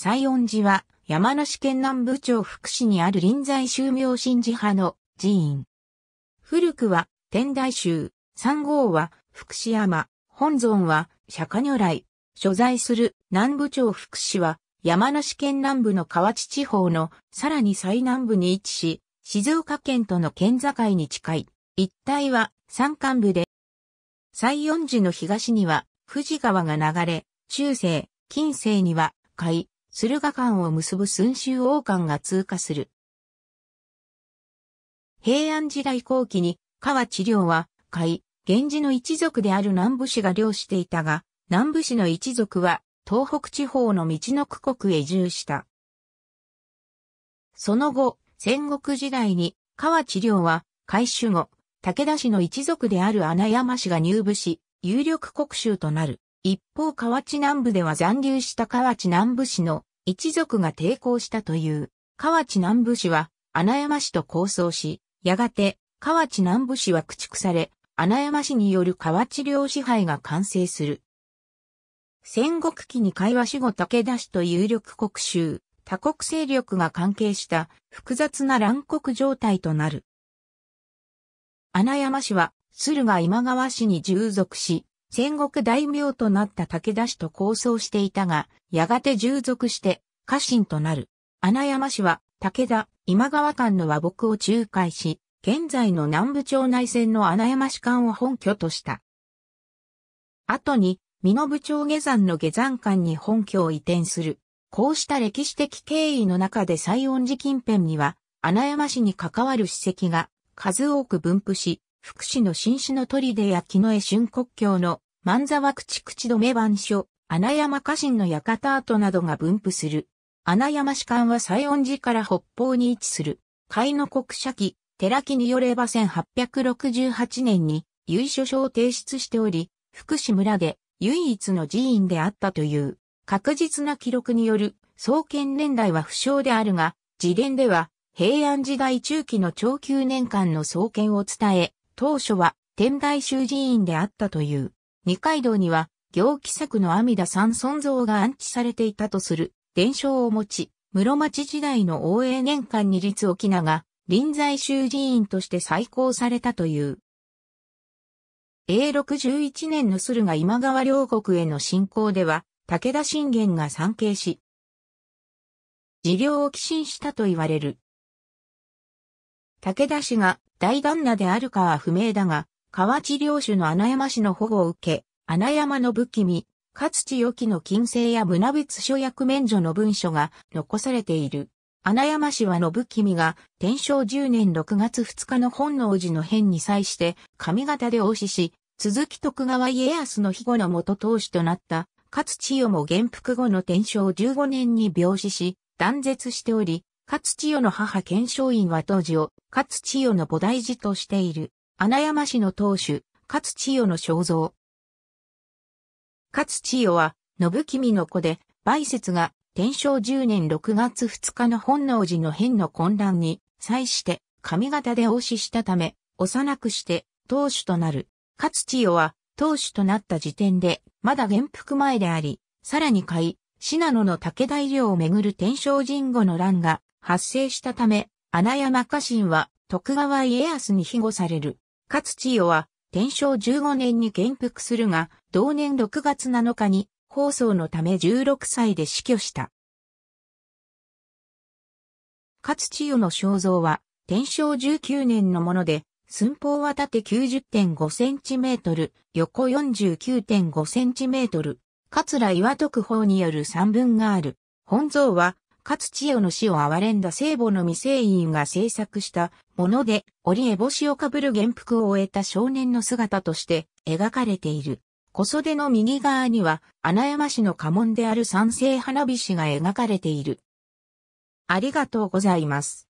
西園寺は、山梨県南部町福祉にある臨済宗明神寺派の寺院。古くは、天台宗、三号は、福祉山、本尊は、釈迦如来。所在する南部町福祉は、山梨県南部の河内地方のさらに最南部に位置し、静岡県との県境に近い。一帯は山間部で、西園寺の東には富士川が流れ、中世、近世には海、駿河間を結ぶ寸州王間が通過する。平安時代後期に、河治療は、海、源氏の一族である南部氏が領していたが、南部氏の一族は、東北地方の道の区国へ移住した。その後、戦国時代に、河治療は、海守後、武田氏の一族である穴山氏が入部し、有力国衆となる。一方河内南部では残留した河内南部市の一族が抵抗したという。河内南部市は穴山市と構想し、やがて河内南部市は駆逐され、穴山市による河内領支配が完成する。戦国期に会話し後武田氏と有力国衆、多国勢力が関係した複雑な乱国状態となる。穴山氏は駿河今川氏に従属し、戦国大名となった武田氏と構想していたが、やがて従属して家臣となる。穴山氏は武田、今川間の和睦を仲介し、現在の南部町内線の穴山市間を本拠とした。後に、身延町下山の下山間に本拠を移転する。こうした歴史的経緯の中で西恩寺近辺には、穴山氏に関わる史跡が数多く分布し、福祉の新種の砦や木の江春国境の万沢口口止め番所、穴山家臣の館跡などが分布する。穴山士官は西恩寺から北方に位置する、海の国社記、寺木によれば1868年に由緒書を提出しており、福祉村で唯一の寺院であったという、確実な記録による創建年代は不詳であるが、自伝では平安時代中期の長久年間の創建を伝え、当初は天台宗寺院であったという。二階堂には行基作の阿弥陀三尊像が安置されていたとする伝承を持ち、室町時代の応永年間に立沖が臨済宗寺院として再興されたという。永禄11年の駿河今川両国への侵攻では、武田信玄が参詣し、治療を寄進したと言われる。武田氏が大旦那であるかは不明だが、河内領主の穴山氏の保護を受け、穴山の不気味、かつちよきの金星や胸別所役免除の文書が残されている。穴山氏は信君が天正10年6月2日の本能寺の変に際して上方で応死し、続き徳川家康の庇護の元当主となった勝地代も元服後の天正15年に病死し、断絶しており、勝千代の母検証院は当時を勝千代の菩提寺としている。穴山市の当主、勝千代の肖像。勝千代は、信君の子で、梅雪が、天正10年6月2日の本能寺の変の混乱に、際して、上方で応死したため、幼くして、当主となる。勝千代は、当主となった時点で、まだ元服前であり、さらに買い、信濃の武田医療をめぐる天正神後の乱が、発生したため、穴山家臣は徳川家康に庇護される。勝千代は天正15年に元服するが、同年6月7日に放送のため16歳で死去した。勝千代の肖像は天正19年のもので、寸法は縦90.5センチメートル、横49.5センチメートル、桂岩徳法による三文がある。本像は勝千代の死を憐れんだ聖母の未成員が制作したもので、折り帽子をかぶる元服を終えた少年の姿として描かれている。小袖の右側には、穴山市の家紋である三世花火師が描かれている。ありがとうございます。